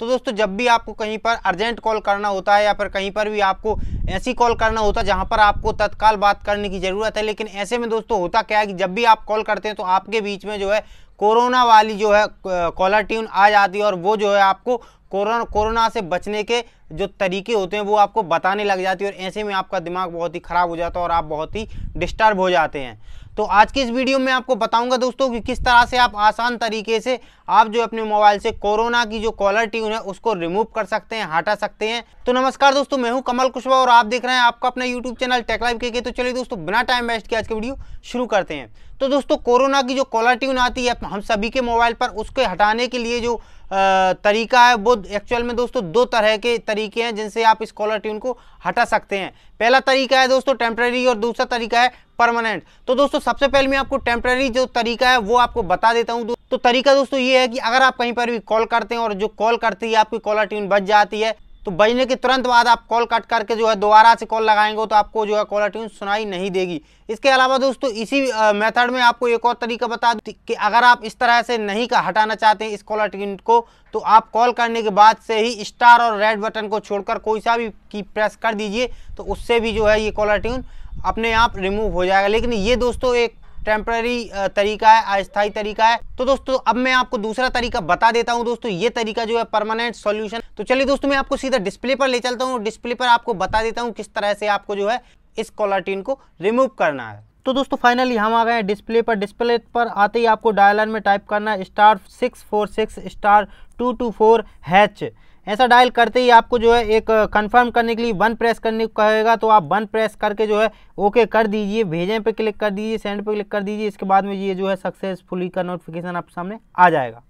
तो दोस्तों जब भी आपको कहीं पर अर्जेंट कॉल करना होता है या फिर कहीं पर भी आपको ऐसी कॉल करना होता है जहाँ पर आपको तत्काल बात करने की ज़रूरत है लेकिन ऐसे में दोस्तों होता क्या है कि जब भी आप कॉल करते हैं तो आपके बीच में जो है कोरोना वाली जो है कॉलर ट्यून आ जाती है और वो जो है आपको कोरोना कोरोना से बचने के जो तरीके होते हैं वो आपको बताने लग जाती है और ऐसे में आपका दिमाग बहुत ही ख़राब हो जाता है और आप बहुत ही डिस्टर्ब हो जाते हैं तो आज की इस वीडियो में आपको बताऊंगा दोस्तों कि किस तरह से आप आसान तरीके से आप जो अपने मोबाइल से कोरोना की जो कॉलर ट्यून है उसको रिमूव कर सकते हैं हटा सकते हैं तो नमस्कार दोस्तों मैं हूं कमल कुशवा और आप देख रहे हैं आपका अपना यूट्यूब चैनल टेकलाइव के तो चलिए दोस्तों बिना टाइम वेस्ट के आज की वीडियो शुरू करते हैं तो दोस्तों कोरोना की जो कॉलर ट्यून आती है हम सभी के मोबाइल पर उसके हटाने के लिए जो तरीका है वो एक्चुअल में दोस्तों दो तरह के तरीके हैं जिनसे आप इस कॉलर ट्यून को हटा सकते हैं पहला तरीका है दोस्तों टेम्प्रेरी और दूसरा तरीका है परमानेंट तो दोस्तों सबसे पहले मैं आपको टेम्प्रेरी जो तरीका है वो आपको बता देता हूँ तो तरीका दोस्तों ये है कि अगर आप कहीं पर भी कॉल करते हैं और जो कॉल करती है आपकी कॉलर ट्यून बच जाती है तो बजने के तुरंत बाद आप कॉल कट करके जो है दोबारा से कॉल लगाएंगे तो आपको जो है कॉलर ट्यून सुनाई नहीं देगी इसके अलावा दोस्तों इसी मेथड में आपको एक और तरीका बता दूँ कि अगर आप इस तरह से नहीं का हटाना चाहते हैं इस कॉलर ट्यून को तो आप कॉल करने के बाद से ही स्टार और रेड बटन को छोड़कर कोई सा भी की प्रेस कर दीजिए तो उससे भी जो है ये कॉलर ट्यून अपने आप रिमूव हो जाएगा लेकिन ये दोस्तों एक टेम्प्ररी तरीका है अस्थायी तरीका है तो दोस्तों अब मैं आपको दूसरा तरीका बता देता हूँ दोस्तों ये तरीका जो है परमानेंट सॉल्यूशन तो चलिए दोस्तों मैं आपको सीधा डिस्प्ले पर ले चलता हूँ डिस्प्ले पर आपको बता देता हूँ किस तरह से आपको जो है इस कॉलाटीन को रिमूव करना है तो दोस्तों फाइनली हम आ गए हैं डिस्प्ले पर डिस्प्ले पर आते ही आपको डायलर में टाइप करना है star six four six star two two four hash ऐसा डायल करते ही आपको जो है एक कंफर्म करने के लिए वन प्रेस करने को कहेगा तो आप वन प्रेस करके जो है ओके कर दीजिए भेजें पे क्लिक कर दीजिए सेंड पे क्लिक कर दीजिए इसके बाद में ये जो है सक्सेसफुली का नोटिफिकेशन आपके सामने आ जाएगा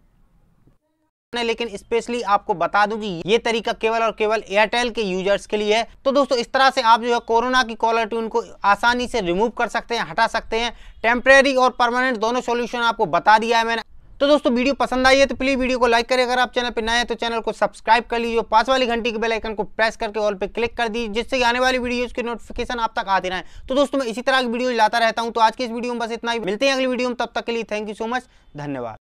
लेकिन स्पेशली आपको बता दूं कि ये तरीका केवल और केवल एयरटेल के यूजर्स के लिए है तो दोस्तों इस तरह से आप जो है कोरोना की कॉलर ट्यून को आसानी से रिमूव कर सकते हैं हटा सकते हैं टेम्परेरी और परमानेंट दोनों सॉल्यूशन आपको बता दिया है मैंने तो दोस्तों वीडियो पसंद आई है तो प्लीज वीडियो को लाइक करें अगर आप चैनल पर नए हैं तो चैनल को सब्सक्राइब कर लीजिए पास वाली घंटी के बेल आइकन को प्रेस करके ऑल पे क्लिक कर दीजिए जिससे आने वाली वीडियोज की नोटिफिकेशन आप तक आते रहे तो दोस्तों मैं इसी तरह की वीडियो लाता रहता हूँ तो आज के इस वीडियो में बस इतना ही मिलते हैं अगली वीडियो में तब तक के लिए थैंक यू सो मच धन्यवाद